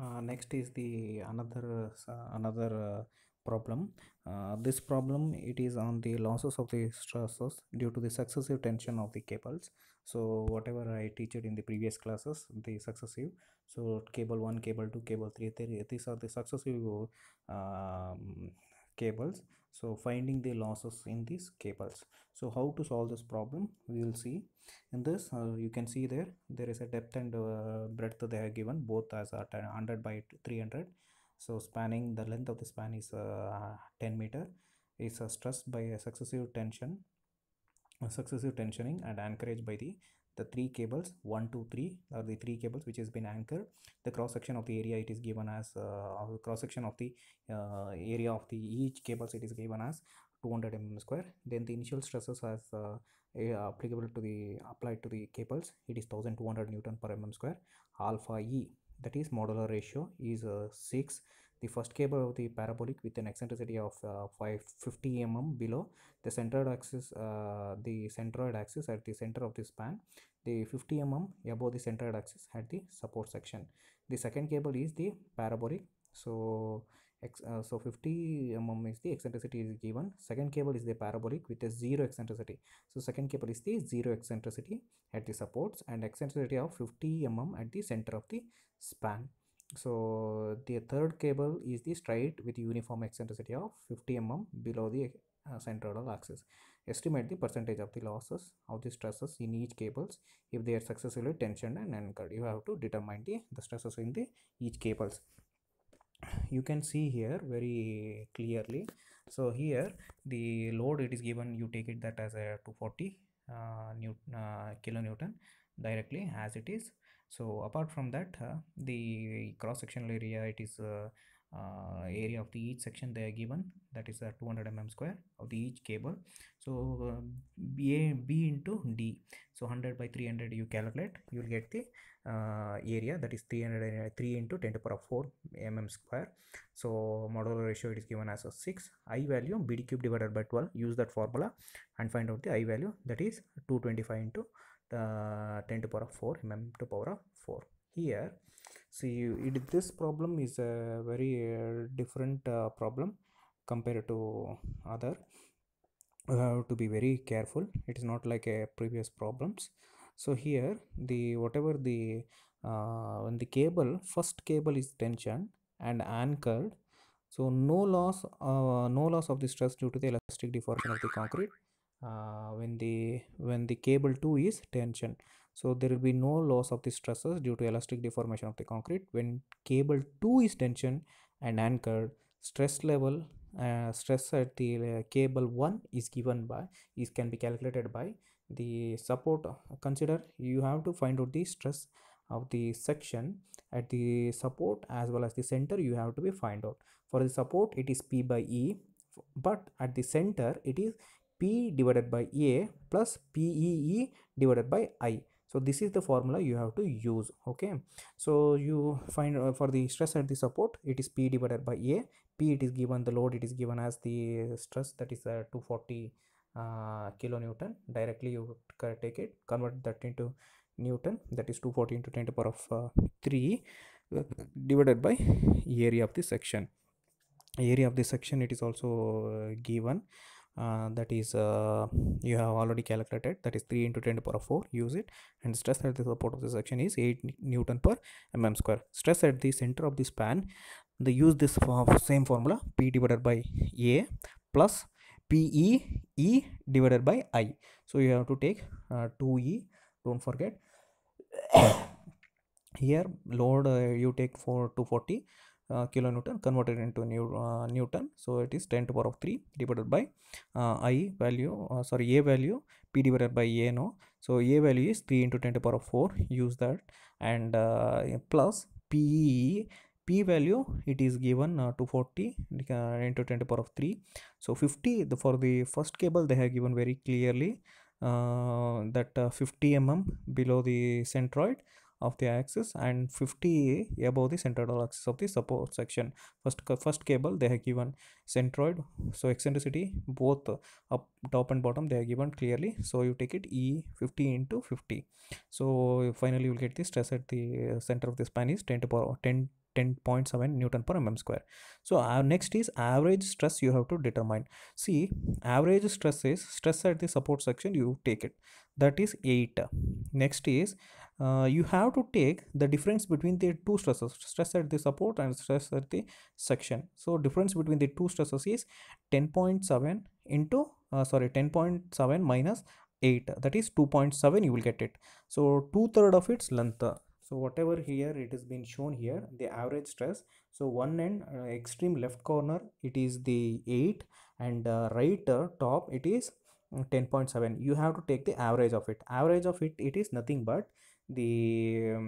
Uh, next is the another uh, another uh, problem uh, this problem it is on the losses of the stresses due to the successive tension of the cables so whatever i it in the previous classes the successive so cable 1 cable 2 cable 3 these are the successive um, cables so finding the losses in these cables so how to solve this problem we will see in this uh, you can see there there is a depth and uh, breadth they have given both as 100 by 300 so spanning the length of the span is uh, 10 meter is uh, stressed by a successive tension successive tensioning and anchorage by the the three cables 1 2 3 are the three cables which has been anchored the cross section of the area it is given as uh, cross section of the uh, area of the each cables it is given as 200 mm square then the initial stresses as uh, applicable to the applied to the cables it is 1200 newton per mm square alpha e that is modular ratio is uh, 6 the first cable of the parabolic with an eccentricity of uh, 50 mm below the centroid axis, uh, the centroid axis at the center of the span, the 50 mm above the centroid axis at the support section. The second cable is the parabolic. So uh, so 50 mm is the eccentricity is given second cable is the parabolic with a zero eccentricity so second cable is the zero eccentricity at the supports and eccentricity of 50 mm at the center of the span so the third cable is the straight with uniform eccentricity of 50 mm below the uh, axis estimate the percentage of the losses of the stresses in each cables if they are successfully tensioned and anchored you have to determine the, the stresses in the each cables you can see here very clearly so here the load it is given you take it that as a 240 uh, new, uh, kilonewton directly as it is so apart from that uh, the cross sectional area it is uh, uh, area of the each section they are given that is a uh, 200 mm square of the each cable so uh, b, into d so 100 by 300 you calculate you will get the uh, area that is 300 3 into 10 to power of 4 mm square so modular ratio it is given as a 6 i value bd cube divided by 12 use that formula and find out the i value that is 225 into uh, 10 to power of 4 mm to power of 4 here see it, this problem is a very uh, different uh, problem compared to other you uh, have to be very careful it is not like a previous problems so here the whatever the uh, when the cable first cable is tensioned and anchored so no loss uh, no loss of the stress due to the elastic deformation of the concrete uh, when the when the cable 2 is tension so there will be no loss of the stresses due to elastic deformation of the concrete when cable 2 is tension and anchored stress level uh, stress at the uh, cable 1 is given by is can be calculated by the support consider you have to find out the stress of the section at the support as well as the center you have to be find out for the support it is p by e but at the center it is P divided by A plus PEE divided by I. So this is the formula you have to use. Okay. So you find uh, for the stress at the support, it is P divided by A. P it is given the load, it is given as the stress that is uh, 240 uh, kilonewton. Directly you take it, convert that into newton that is 240 into 10 to the power of uh, 3 uh, divided by area of the section area of the section it is also uh, given uh, that is uh, you have already calculated that is 3 into 10 to the power of 4 use it and stress at the support of the section is 8 newton per mm square stress at the center of the span they use this same formula p divided by a plus pe e divided by i so you have to take uh, 2e don't forget here load uh, you take for 240 uh, kilonewton converted into new, uh, newton so it is 10 to power of 3 divided by uh, i value sorry a value p divided by a no so a value is 3 into 10 to power of 4 use that and plus P p value it is given uh, 240 into 10 to power of 3 so 50 the, for the first cable they have given very clearly uh, that uh, 50 mm below the centroid of the axis and 50 above the centroidal axis of the support section first first cable they have given centroid so eccentricity both up top and bottom they have given clearly so you take it e 50 into 50 so finally you will get the stress at the uh, center of the span is 10 to power 10 10.7 newton per mm square so our uh, next is average stress you have to determine see average stress is stress at the support section you take it that is 8 next is uh, you have to take the difference between the two stresses stress at the support and stress at the section so difference between the two stresses is 10.7 into uh, sorry 10.7 minus 8 that is 2.7 you will get it so two third of its length so whatever here it has been shown here the average stress so one end uh, extreme left corner it is the 8 and uh, right uh, top it is mm, 10.7 you have to take the average of it average of it it is nothing but the um,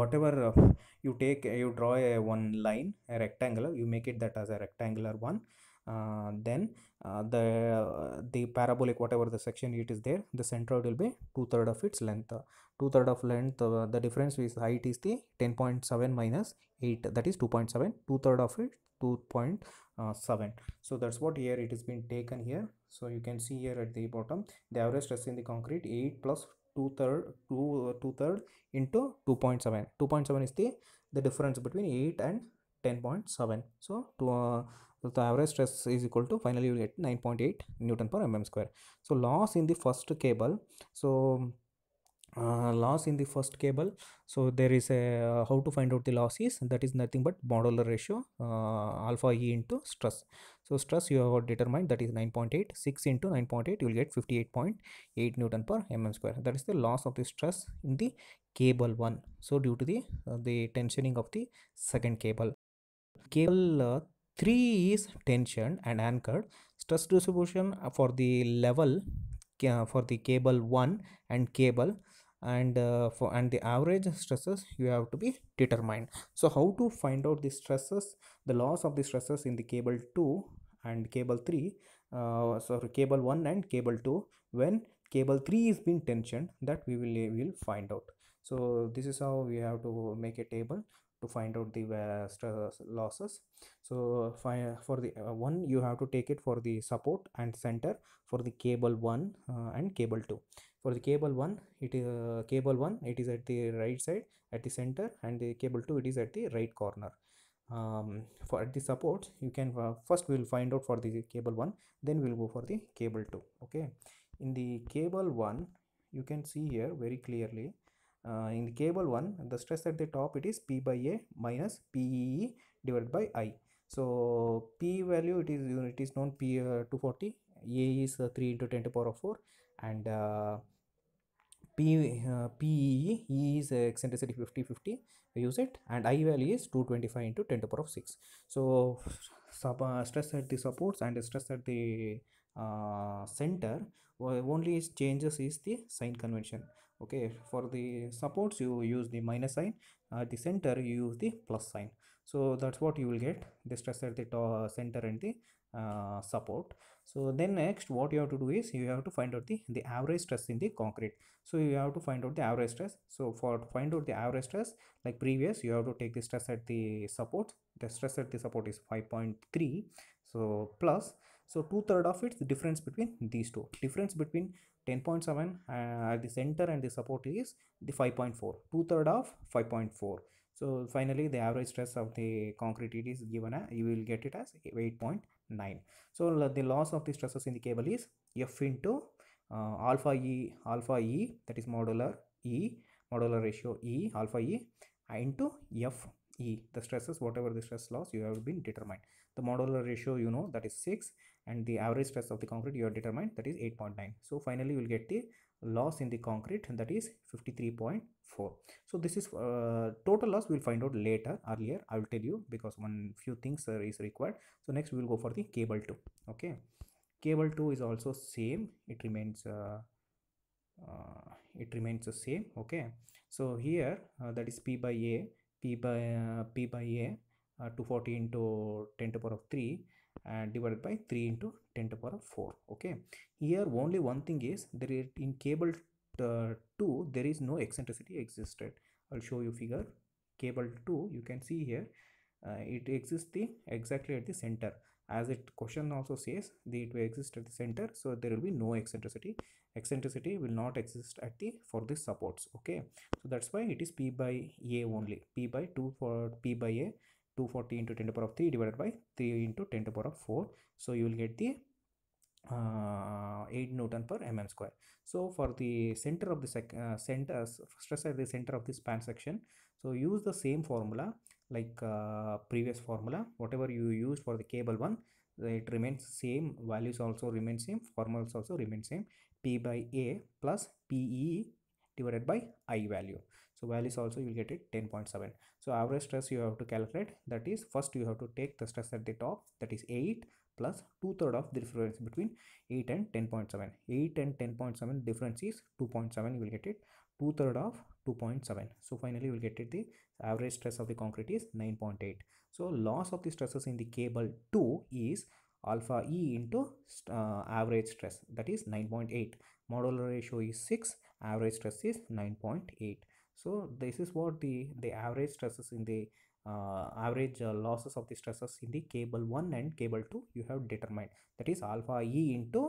whatever uh, you take you draw a one line a rectangular you make it that as a rectangular one uh, then uh, the uh, the parabolic whatever the section it is there the centroid will be two-third of its length two-third of length the difference with height is the 10.7 minus 8 that is 2.7 two-third of it 2.7 so that's what here it has been taken here so you can see here at the bottom the average stress in the concrete 8 plus 2 third 2 2 third into 2.7 2.7 is the the difference between 8 and 10.7 so to uh, so the average stress is equal to finally you get 9.8 newton per mm square so loss in the first cable so uh, loss in the first cable so there is a uh, how to find out the loss is that is nothing but modular ratio uh, alpha e into stress so stress you have determined that is 9.8 6 into 9.8 you will get 58.8 newton per mm square that is the loss of the stress in the cable one so due to the uh, the tensioning of the second cable cable uh, 3 is tensioned and anchored stress distribution for the level for the cable 1 and cable and uh, for and the average stresses you have to be determined so how to find out the stresses the loss of the stresses in the cable 2 and cable 3 uh, sorry cable 1 and cable 2 when cable 3 is being tensioned that we will, we will find out so this is how we have to make a table to find out the stress uh, losses so for the uh, one you have to take it for the support and center for the cable 1 uh, and cable 2 for the cable 1 it is uh, cable 1 it is at the right side at the center and the cable 2 it is at the right corner um, for the support you can uh, first we'll find out for the cable 1 then we'll go for the cable 2 okay in the cable 1 you can see here very clearly uh, in cable 1 the stress at the top it is p by a minus pee divided by i so p value it is it is known p uh, 240 a is uh, 3 into 10 to power of 4 and uh, p uh, p e is uh, eccentricity 50 50 use it and i value is 225 into 10 to power of 6 so sub, uh, stress at the supports and stress at the uh, center only changes is the sign convention okay for the supports you use the minus sign at the center you use the plus sign so that's what you will get the stress at the top, uh, center and the uh, support so then next what you have to do is you have to find out the the average stress in the concrete so you have to find out the average stress so for to find out the average stress like previous you have to take the stress at the support the stress at the support is 5.3 so plus so two third of its difference between these two difference between 10.7 uh, at the center and the support is the 5.4 two third of 5.4 so finally the average stress of the concrete it is given you will get it as 8.9 so the loss of the stresses in the cable is f into uh, alpha e alpha e that is modular e modular ratio e alpha e uh, into f e the stresses whatever the stress loss you have been determined the modular ratio you know that is 6 and the average stress of the concrete you have determined that is 8.9 so finally you will get the loss in the concrete that is 53.4 so this is uh, total loss we'll find out later earlier i will tell you because one few things are uh, is required so next we will go for the cable 2 okay cable 2 is also same it remains uh, uh it remains the same okay so here uh, that is p by a p by p by a 240 into 10 to the power of 3 and uh, divided by 3 into 10 to the power of 4 okay here only one thing is there is in cable uh, 2 there is no eccentricity existed i'll show you figure cable 2 you can see here uh, it exists the exactly at the center as it question also says the it will exist at the center so there will be no eccentricity eccentricity will not exist at the for the supports okay so that's why it is p by a only p by 2 for p by a 240 into 10 to the power of 3 divided by 3 into 10 to the power of 4 so you will get the uh, 8 newton per mm square so for the center of the sec uh, center stress at the center of the span section so use the same formula like uh, previous formula whatever you used for the cable one it remains same values also remain same formulas also remain same p by a plus pe divided by i value so values also you'll get it 10.7 so average stress you have to calculate that is first you have to take the stress at the top that is 8 plus two-third of the difference between 8 and 10.7 8 and 10.7 difference is 2.7 you will get it two-third of 2.7 so finally you will get it the average stress of the concrete is 9.8 so loss of the stresses in the cable 2 is alpha e into uh, average stress that is 9.8 modular ratio is 6 average stress is 9.8 so this is what the the average stresses in the uh, average uh, losses of the stresses in the cable 1 and cable 2 you have determined that is alpha e into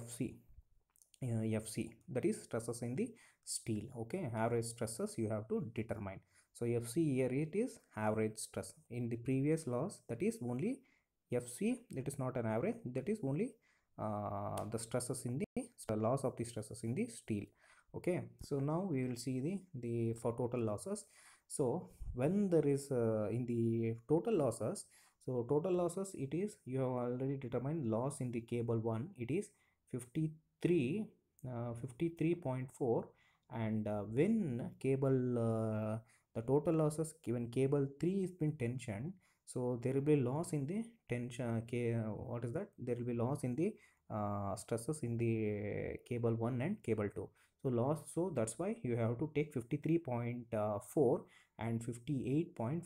fc uh, fc that is stresses in the steel okay average stresses you have to determine so fc here it is average stress in the previous loss that is only fc that is not an average that is only uh, the stresses in the, the loss of the stresses in the steel okay so now we will see the the for total losses so when there is uh, in the total losses so total losses it is you have already determined loss in the cable 1 it is 53 uh, 53.4 and uh, when cable uh, the total losses given cable 3 is been tensioned so there will be loss in the tension k uh, what is that there will be loss in the uh, stresses in the cable 1 and cable 2 so loss so that's why you have to take 53.4 and 58.4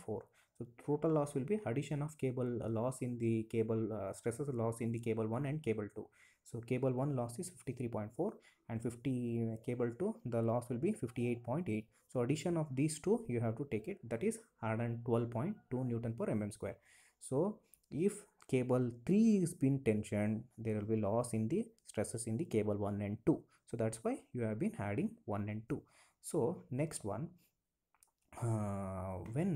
so total loss will be addition of cable uh, loss in the cable uh, stresses loss in the cable 1 and cable 2 so cable 1 loss is 53.4 and 50 uh, cable 2 the loss will be 58.8 so addition of these two you have to take it that is 112.2 newton per mm square so if cable 3 is been tensioned there will be loss in the stresses in the cable 1 and 2 so that's why you have been adding 1 and 2 so next one uh, when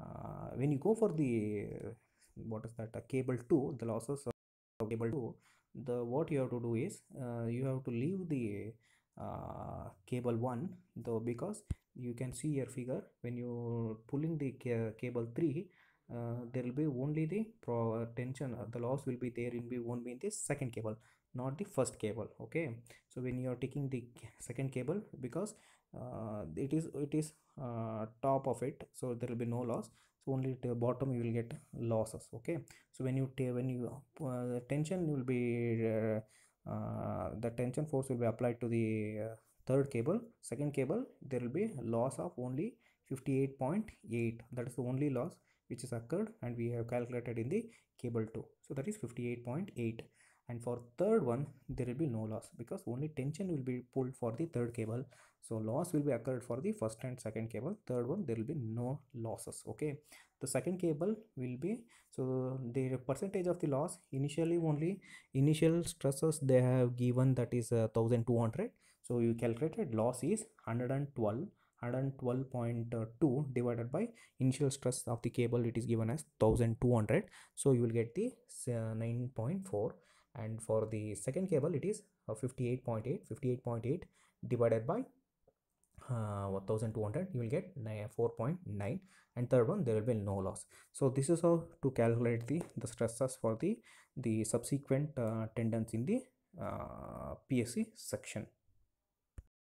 uh, when you go for the what is that a cable 2 the losses of cable 2 the what you have to do is uh, you have to leave the uh, cable 1 though because you can see your figure when you pulling the cable 3 uh, there will be only the pro uh, tension uh, the loss will be there in be won't be in the second cable not the first cable okay so when you are taking the second cable because uh, it is it is uh, top of it so there will be no loss so only to bottom you will get losses okay so when you take when you uh, tension will be uh, uh, the tension force will be applied to the uh, third cable second cable there will be loss of only 58.8 that is the only loss which is occurred and we have calculated in the cable 2 so that is 58.8 and for third one there will be no loss because only tension will be pulled for the third cable so loss will be occurred for the first and second cable third one there will be no losses okay the second cable will be so the percentage of the loss initially only initial stresses they have given that is uh, 1200 so you calculated loss is 112 112.2 divided by initial stress of the cable it is given as 1200 so you will get the uh, 9.4 and for the second cable it is uh, 58.8 58.8 divided by uh, 1200 you will get 4.9 and third one there will be no loss so this is how to calculate the the stresses for the the subsequent uh, tendons in the uh, psc section